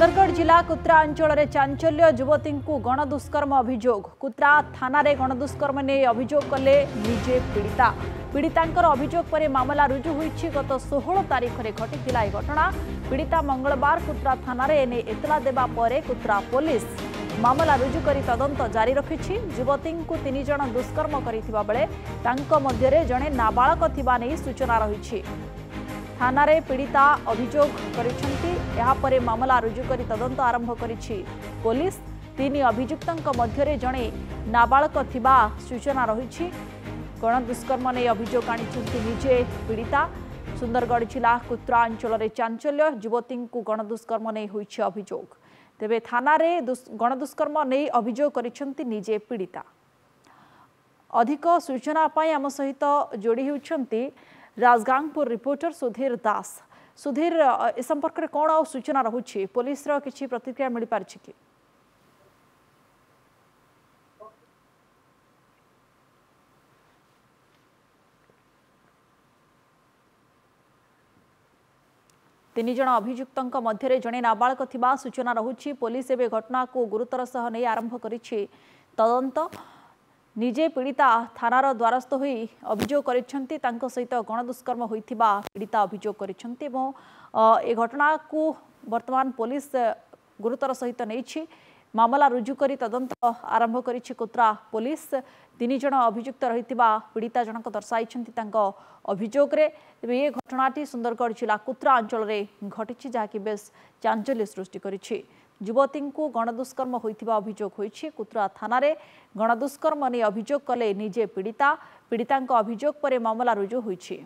ସୁନ୍ଦରଗଡ଼ ଜିଲ୍ଲା କୁତ୍ରା ଅଞ୍ଚଳରେ ଚାଞ୍ଚଲ୍ୟ ଯୁବତୀଙ୍କୁ ଗଣଦୁଷ୍କର୍ମ ଅଭିଯୋଗ କୁତ୍ରା ଥାନାରେ ଗଣଦୁଷ୍କର୍ମ ନେଇ ଅଭିଯୋଗ କଲେ ନିଜେ ପୀଡ଼ିତା ପୀଡ଼ିତାଙ୍କର ଅଭିଯୋଗ ପରେ ମାମଲା ରୁଜୁ ହୋଇଛି ଗତ ଷୋହଳ ତାରିଖରେ ଘଟିଥିଲା ଏ ଘଟଣା ପୀଡ଼ିତା ମଙ୍ଗଳବାର କୁତ୍ରା ଥାନାରେ ଏନେଇ ଏତଲା ଦେବା ପରେ କୁତ୍ରା ପୋଲିସ ମାମଲା ରୁଜୁ କରି ତଦନ୍ତ ଜାରି ରଖିଛି ଯୁବତୀଙ୍କୁ ତିନି ଜଣ ଦୁଷ୍କର୍ମ କରିଥିବା ବେଳେ ତାଙ୍କ ମଧ୍ୟରେ ଜଣେ ନାବାଳକ ଥିବା ନେଇ ସୂଚନା ରହିଛି থানায় পীড়িতা অভিযোগ করেছেন এরপরে মামলা রুজু করে তদন্ত আরম্ভ করেছে পুলিশ তিন অভিযুক্ত মধ্যে জনে নাবাড়ক থাকা সূচনা রয়েছে গণদুষ্কর্ম নিয়ে অভিযোগ আনিছেন নিজে পীড়িতা সুন্দরগড় জেলা কুত্রা অঞ্চলের চাঞ্চল্য যুবতী গণদুষ্কর্ম নিয়ে হয়েছে অভিযোগ তেবে থানায় গণদুষ্কর্ম নিয়ে অভিযোগ করেছেন নিজে পীড়িতা অধিক সূচনা পাই আম সহিত যোড়ি হচ্ছেন ରାଜଗାଙ୍ଗପୁର ରିପୋର୍ଟର ସୁଧୀର ଦାସ ସୁଧୀର ଏ ସମ୍ପର୍କରେ କ'ଣ ଆଉ ସୂଚନା ରହୁଛି ପୋଲିସର କିଛି ପ୍ରତିକ୍ରିୟା ମିଳିପାରିଛି କି ତିନି ଜଣ ଅଭିଯୁକ୍ତଙ୍କ ମଧ୍ୟରେ ଜଣେ ନାବାଳକ ଥିବା ସୂଚନା ରହୁଛି ପୋଲିସ ଏବେ ଘଟଣାକୁ ଗୁରୁତର ସହ ନେଇ ଆରମ୍ଭ କରିଛି ତଦନ୍ତ ନିଜେ ପୀଡ଼ିତା ଥାନାର ଦ୍ୱାରସ୍ଥ ହୋଇ ଅଭିଯୋଗ କରିଛନ୍ତି ତାଙ୍କ ସହିତ ଗଣଦୁଷ୍କର୍ମ ହୋଇଥିବା ପୀଡ଼ିତା ଅଭିଯୋଗ କରିଛନ୍ତି ଏବଂ ଏ ଘଟଣାକୁ ବର୍ତ୍ତମାନ ପୋଲିସ ଗୁରୁତର ସହିତ ନେଇଛି ମାମଲା ରୁଜୁ କରି ତଦନ୍ତ ଆରମ୍ଭ କରିଛି କୋତ୍ରା ପୋଲିସ ତିନି ଜଣ ଅଭିଯୁକ୍ତ ରହିଥିବା ପୀଡ଼ିତା ଜଣକ ଦର୍ଶାଇଛନ୍ତି ତାଙ୍କ ଅଭିଯୋଗରେ ତେବେ ଏ ଘଟଣାଟି ସୁନ୍ଦରଗଡ଼ ଜିଲ୍ଲା କୋତ୍ରା ଅଞ୍ଚଳରେ ଘଟିଛି ଯାହାକି ବେଶ୍ ଚାଞ୍ଚଲ୍ୟ ସୃଷ୍ଟି କରିଛି ଯୁବତୀଙ୍କୁ ଗଣଦୁଷ୍କର୍ମ ହୋଇଥିବା ଅଭିଯୋଗ ହୋଇଛି କୁତ୍ରା ଥାନାରେ ଗଣଦୁଷ୍କର୍ମ ନେଇ ଅଭିଯୋଗ କଲେ ନିଜେ ପୀଡ଼ିତା ପୀଡ଼ିତାଙ୍କ ଅଭିଯୋଗ ପରେ ମାମଲା ରୁଜୁ ହୋଇଛି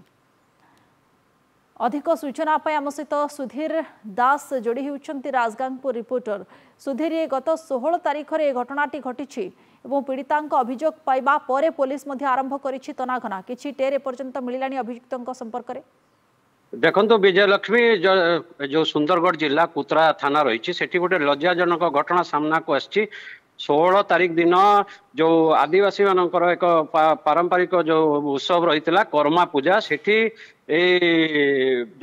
ଅଧିକ ସୂଚନା ପାଇଁ ଆମ ସହିତ ସୁଧୀର ଦାସ ଯୋଡ଼ି ହେଉଛନ୍ତି ରାଜଗାଙ୍ଗପୁର ରିପୋର୍ଟର ସୁଧୀର ଏ ଗତ ଷୋହଳ ତାରିଖରେ ଏ ଘଟଣାଟି ଘଟିଛି এবং পীড়িতাঙ্ক অভিযোগ পাইবা পরে পুলিশ মধ্যে আরম্ভ করেছি তনাঘনা কিছু টের এপর্যন্ত মিলানি অভিযুক্ত সম্পর্কের ଦେଖନ୍ତୁ ବିଜୟଲକ୍ଷ୍ମୀ ଯୋଉ ସୁନ୍ଦରଗଡ଼ ଜିଲ୍ଲା କୁତ୍ରା ଥାନା ରହିଛି ସେଠି ଗୋଟେ ଲଜ୍ଜାଜନକ ଘଟଣା ସାମ୍ନାକୁ ଆସିଛି ଷୋହଳ ତାରିଖ ଦିନ ଯୋଉ ଆଦିବାସୀ ମାନଙ୍କର ଏକ ପାରମ୍ପରିକ ଯୋଉ ଉତ୍ସବ ରହିଥିଲା କର୍ମା ପୂଜା ସେଠି ଏଇ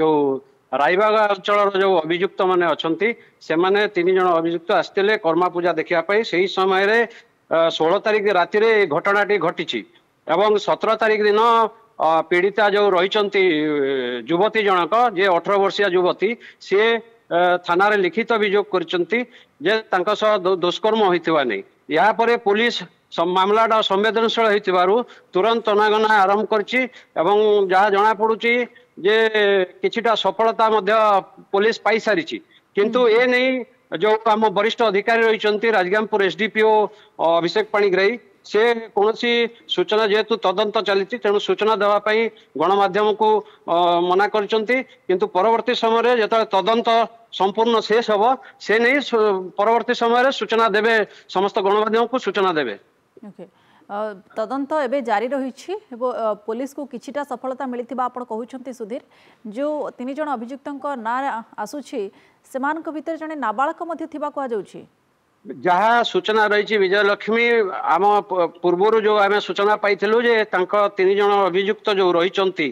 ଯୋଉ ରାଇବାଗା ଅଞ୍ଚଳର ଯୋଉ ଅଭିଯୁକ୍ତ ମାନେ ଅଛନ୍ତି ସେମାନେ ତିନି ଜଣ ଅଭିଯୁକ୍ତ ଆସିଥିଲେ କର୍ମା ପୂଜା ଦେଖିବା ପାଇଁ ସେହି ସମୟରେ ଷୋହଳ ତାରିଖ ରାତିରେ ଘଟଣାଟି ଘଟିଛି ଏବଂ ସତର ତାରିଖ ଦିନ ପୀଡ଼ିତା ଯେଉଁ ରହିଛନ୍ତି ଯୁବତୀ ଜଣକ ଯିଏ ଅଠର ବର୍ଷିଆ ଯୁବତୀ ସିଏ ଥାନାରେ ଲିଖିତ ଅଭିଯୋଗ କରିଛନ୍ତି ଯେ ତାଙ୍କ ସହ ଦୁଷ୍କର୍ମ ହୋଇଥିବା ନେଇ ଏହାପରେ ପୋଲିସ ମାମଲାଟା ସମ୍ବେଦନଶୀଳ ହୋଇଥିବାରୁ ତୁରନ୍ତ ତନାଗନା ଆରମ୍ଭ କରିଛି ଏବଂ ଯାହା ଜଣାପଡ଼ୁଛି ଯେ କିଛିଟା ସଫଳତା ମଧ୍ୟ ପୋଲିସ ପାଇସାରିଛି କିନ୍ତୁ ଏ ନେଇ ଯେଉଁ ଆମ ବରିଷ୍ଠ ଅଧିକାରୀ ରହିଛନ୍ତି ରାଜଗାମପୁର ଏସ୍ଡିପିଓ ଅଭିଷେକ ପାଣିଗ୍ରାହୀ ସେ କୌଣସି ସୂଚନା ଯେହେତୁ ତଦନ୍ତ ଚାଲିଛି ତେଣୁ ସୂଚନା ଦେବା ପାଇଁ ଗଣମାଧ୍ୟମକୁ ମନା କରିଛନ୍ତି କିନ୍ତୁ ପରବର୍ତ୍ତୀ ସମୟରେ ଯେତେବେଳେ ତଦନ୍ତ ସମ୍ପୂର୍ଣ୍ଣ ଶେଷ ହେବ ସେ ନେଇ ପରବର୍ତ୍ତୀ ସମୟରେ ସୂଚନା ଦେବେ ସମସ୍ତ ଗଣମାଧ୍ୟମକୁ ସୂଚନା ଦେବେ তদন্ত এবে জারি রয়েছে এবং পুলিশকু কিছুটা সফলতা মিলিথিবা আপন কহুছন্তি সুধীর যে তিন জন অভিযুক্তଙ୍କ নাঁ আসুছি সেମାନଙ୍କ ভিতরে জনে নাবালক মধ্যে থিবা কোয়া যাଉଛି ଯାହା ସୂଚନା ରହିଛି ବିଜୟଲକ୍ଷ୍ମୀ ଆମ ପୂର୍ବରୁ ଯୋଉ ଆମେ ସୂଚନା ପାଇଥିଲୁ ଯେ ତାଙ୍କ ତିନି ଜଣ ଅଭିଯୁକ୍ତ ଯୋଉ ରହିଛନ୍ତି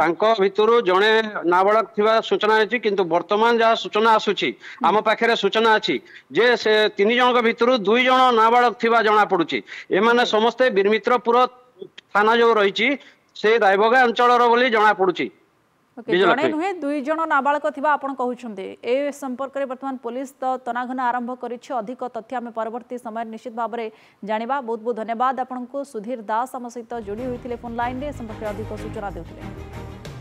ତାଙ୍କ ଭିତରୁ ଜଣେ ନାବାଳକ ଥିବା ସୂଚନା ରହିଛି କିନ୍ତୁ ବର୍ତ୍ତମାନ ଯାହା ସୂଚନା ଆସୁଛି ଆମ ପାଖରେ ସୂଚନା ଅଛି ଯେ ସେ ତିନି ଜଣଙ୍କ ଭିତରୁ ଦୁଇ ଜଣ ନାବାଳକ ଥିବା ଜଣାପଡ଼ୁଛି ଏମାନେ ସମସ୍ତେ ବିରମିତ୍ରପୁର ଥାନା ଯୋଉ ରହିଛି ସେ ରାଇବଗା ଅଞ୍ଚଳର ବୋଲି ଜଣାପଡ଼ୁଛି ଜଣେ ନୁହେଁ ଦୁଇ ଜଣ ନାବାଳକ ଥିବା ଆପଣ କହୁଛନ୍ତି ଏ ସମ୍ପର୍କରେ ବର୍ତ୍ତମାନ ପୋଲିସ ତ ତନାଘନା ଆରମ୍ଭ କରିଛି ଅଧିକ ତଥ୍ୟ ଆମେ ପରବର୍ତ୍ତୀ ସମୟରେ ନିଶ୍ଚିତ ଭାବରେ ଜାଣିବା ବହୁତ ବହୁତ ଧନ୍ୟବାଦ ଆପଣଙ୍କୁ ସୁଧୀର ଦାସ ଆମ ସହିତ ଯୋଡ଼ି ହୋଇଥିଲେ ଫୋନ୍ ଲାଇନ୍ରେ ଏ ସମ୍ପର୍କରେ ଅଧିକ ସୂଚନା ଦେଉଥିଲେ